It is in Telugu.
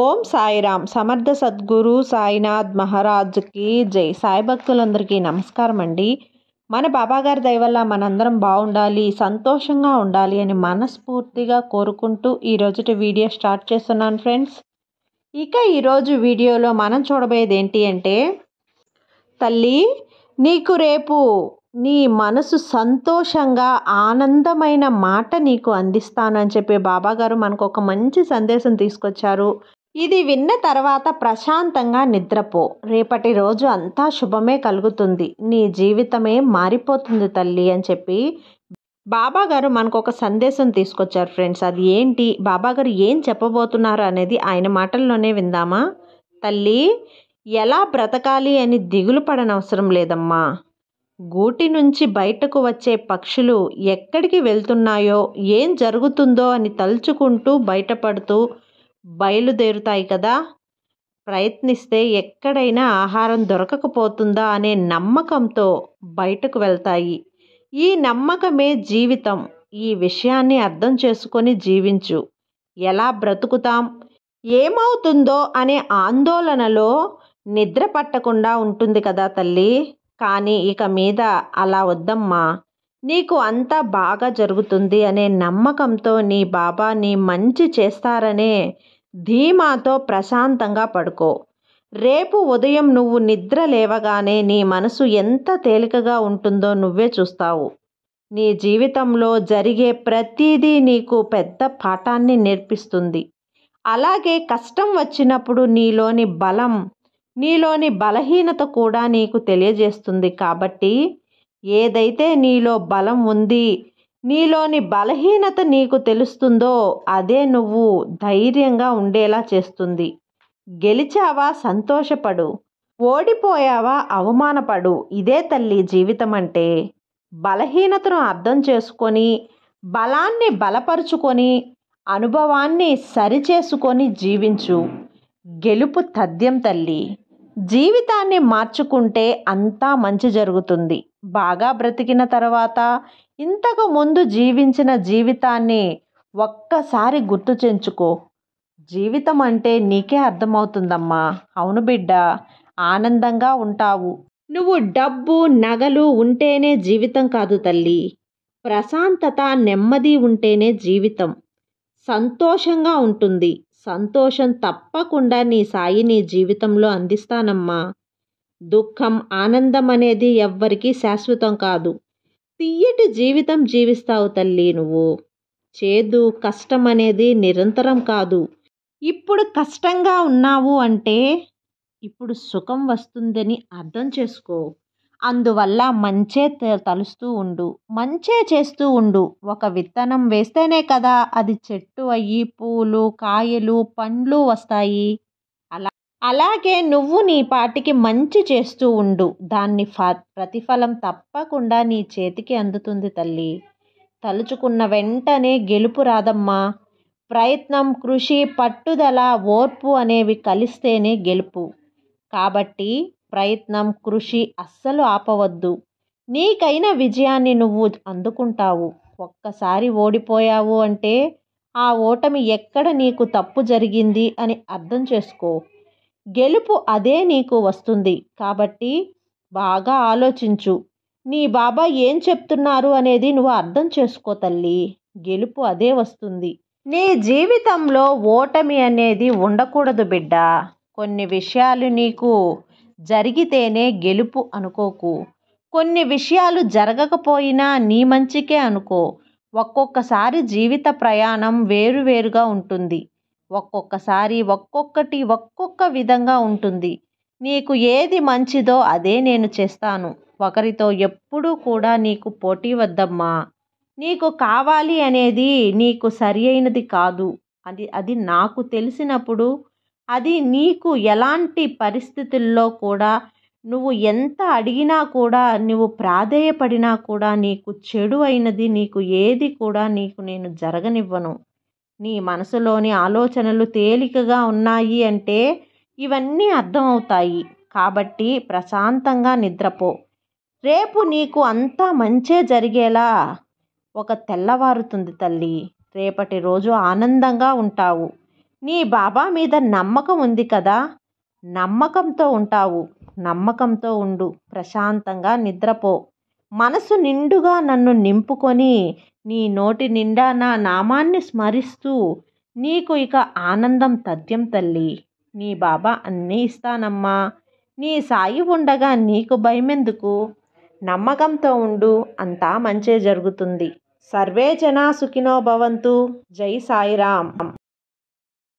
ఓం సాయిరామ్ సమర్థ సద్గురు సాయినాథ్ మహారాజ్కి జై సాయి భక్తులందరికీ నమస్కారం అండి మన బాబాగారి దయవల్ల మనందరం బాగుండాలి సంతోషంగా ఉండాలి అని మనస్ఫూర్తిగా కోరుకుంటూ ఈరోజుటి వీడియో స్టార్ట్ చేస్తున్నాను ఫ్రెండ్స్ ఇక ఈరోజు వీడియోలో మనం చూడబోయేది ఏంటి అంటే తల్లి నీకు రేపు నీ మనసు సంతోషంగా ఆనందమైన మాట నీకు అందిస్తాను అని చెప్పి బాబాగారు మనకు ఒక మంచి సందేశం తీసుకొచ్చారు ఇది విన్న తర్వాత ప్రశాంతంగా నిద్రపో రేపటి రోజు అంతా శుభమే కలుగుతుంది నీ జీవితమే మారిపోతుంది తల్లి అని చెప్పి బాబాగారు మనకు ఒక సందేశం తీసుకొచ్చారు ఫ్రెండ్స్ అది ఏంటి బాబాగారు ఏం చెప్పబోతున్నారు అనేది ఆయన మాటల్లోనే విందామా తల్లి ఎలా బ్రతకాలి అని దిగులు పడనవసరం లేదమ్మా గూటి నుంచి బయటకు వచ్చే పక్షులు ఎక్కడికి వెళ్తున్నాయో ఏం జరుగుతుందో అని తలుచుకుంటూ బయటపడుతూ బయలుదేరుతాయి కదా ప్రయత్నిస్తే ఎక్కడైనా ఆహారం దొరకకపోతుందా అనే నమ్మకంతో బయటకు వెళ్తాయి ఈ నమ్మకమే జీవితం ఈ విషయాన్ని అర్థం చేసుకొని జీవించు ఎలా బ్రతుకుతాం ఏమవుతుందో అనే ఆందోళనలో నిద్ర పట్టకుండా ఉంటుంది కదా తల్లి కానీ ఇక మీద అలా వద్దమ్మా నీకు అంతా బాగా జరుగుతుంది అనే నమ్మకంతో నీ బాబా నీ మంచి చేస్తారనే ధీమాతో ప్రశాంతంగా పడుకో రేపు ఉదయం నువ్వు నిద్ర లేవగానే నీ మనసు ఎంత తేలికగా ఉంటుందో నువ్వే చూస్తావు నీ జీవితంలో జరిగే ప్రతిదీ నీకు పెద్ద పాఠాన్ని నేర్పిస్తుంది అలాగే కష్టం వచ్చినప్పుడు నీలోని బలం నీలోని బలహీనత కూడా నీకు తెలియజేస్తుంది కాబట్టి ఏదైతే నీలో బలం ఉంది నీలోని బలహీనత నీకు తెలుస్తుందో అదే నువ్వు ధైర్యంగా ఉండేలా చేస్తుంది గెలిచావా సంతోషపడు ఓడిపోయావా అవమానపడు ఇదే తల్లి జీవితం అంటే బలహీనతను అర్థం చేసుకొని బలాన్ని బలపరుచుకొని అనుభవాన్ని సరిచేసుకొని జీవించు గెలుపు తథ్యం తల్లి జీవితాన్ని మార్చుకుంటే అంతా మంచి జరుగుతుంది బాగా బ్రతికిన తర్వాత ఇంతకు ముందు జీవించిన జీవితాన్ని ఒక్కసారి గుర్తు చెంచుకో జీవితం అంటే నీకే అర్థమవుతుందమ్మా అవును బిడ్డ ఆనందంగా ఉంటావు నువ్వు డబ్బు నగలు ఉంటేనే జీవితం కాదు తల్లి ప్రశాంతత నెమ్మది ఉంటేనే జీవితం సంతోషంగా ఉంటుంది సంతోషం తప్పకుండా నీ సాయి నీ జీవితంలో అందిస్తానమ్మా దుఃఖం ఆనందం అనేది ఎవ్వరికీ శాశ్వతం కాదు తియ్యటి జీవితం జీవిస్తావు తల్లి నువ్వు చేదు కష్టం అనేది నిరంతరం కాదు ఇప్పుడు కష్టంగా ఉన్నావు అంటే ఇప్పుడు సుఖం వస్తుందని అర్థం చేసుకో అందువల్ల మంచే తలుస్తూ ఉండు మంచే చేస్తూ ఉండు ఒక విత్తనం వేస్తేనే కదా అది చెట్టు అయ్యి పూలు కాయలు పండ్లు వస్తాయి అలాగే నువ్వు నీ పాటికి మంచి చేస్తూ ఉండు దాన్ని ఫ ప్రతిఫలం తప్పకుండా నీ చేతికి అందుతుంది తల్లి తలుచుకున్న వెంటనే గెలుపు రాదమ్మా ప్రయత్నం కృషి పట్టుదల ఓర్పు అనేవి కలిస్తేనే గెలుపు కాబట్టి ప్రయత్నం కృషి అస్సలు ఆపవద్దు నీకైన విజయాన్ని నువ్వు అందుకుంటావు ఒక్కసారి ఓడిపోయావు అంటే ఆ ఓటమి ఎక్కడ నీకు తప్పు జరిగింది అని అర్థం చేసుకో గెలుపు అదే నీకు వస్తుంది కాబట్టి బాగా ఆలోచించు నీ బాబా ఏం చెప్తున్నారు అనేది నువ్వు అర్థం చేసుకో తల్లి గెలుపు అదే వస్తుంది నీ జీవితంలో ఓటమి అనేది ఉండకూడదు బిడ్డ కొన్ని విషయాలు నీకు జరిగితేనే గెలుపు అనుకోకు కొన్ని విషయాలు జరగకపోయినా నీ మంచికే అనుకో ఒక్కొక్కసారి జీవిత ప్రయాణం వేరువేరుగా ఉంటుంది ఒక్కొక్కసారి ఒక్కొక్కటి ఒక్కొక్క విధంగా ఉంటుంది నీకు ఏది మంచిదో అదే నేను చేస్తాను ఒకరితో ఎప్పుడూ కూడా నీకు పోటీ వద్దమ్మా నీకు కావాలి అనేది నీకు సరి అయినది కాదు అది అది నాకు తెలిసినప్పుడు అది నీకు ఎలాంటి పరిస్థితుల్లో కూడా నువ్వు ఎంత అడిగినా కూడా నువ్వు ప్రాధేయపడినా కూడా నీకు చెడు అయినది నీకు ఏది కూడా నీకు నేను జరగనివ్వను నీ మనసులోని ఆలోచనలు తేలికగా ఉన్నాయి అంటే ఇవన్నీ అర్థమవుతాయి కాబట్టి ప్రశాంతంగా నిద్రపో రేపు నీకు అంతా మంచే జరిగేలా ఒక తెల్లవారుతుంది తల్లి రేపటి రోజు ఆనందంగా ఉంటావు నీ బాబా మీద నమ్మకం ఉంది కదా నమ్మకంతో ఉంటావు నమ్మకంతో ఉండు ప్రశాంతంగా నిద్రపో మనసు నిండుగా నన్ను నింపుకొని నీ నోటి నిండా నా నామాన్ని స్మరిస్తూ నీకు ఇక ఆనందం తథ్యం తల్లి నీ బాబా అన్నీ ఇస్తానమ్మా నీ సాయి ఉండగా నీకు భయమెందుకు నమ్మకంతో ఉండు అంతా మంచే జరుగుతుంది సర్వే జనా సుఖినో భవంతు జై సాయిరామ్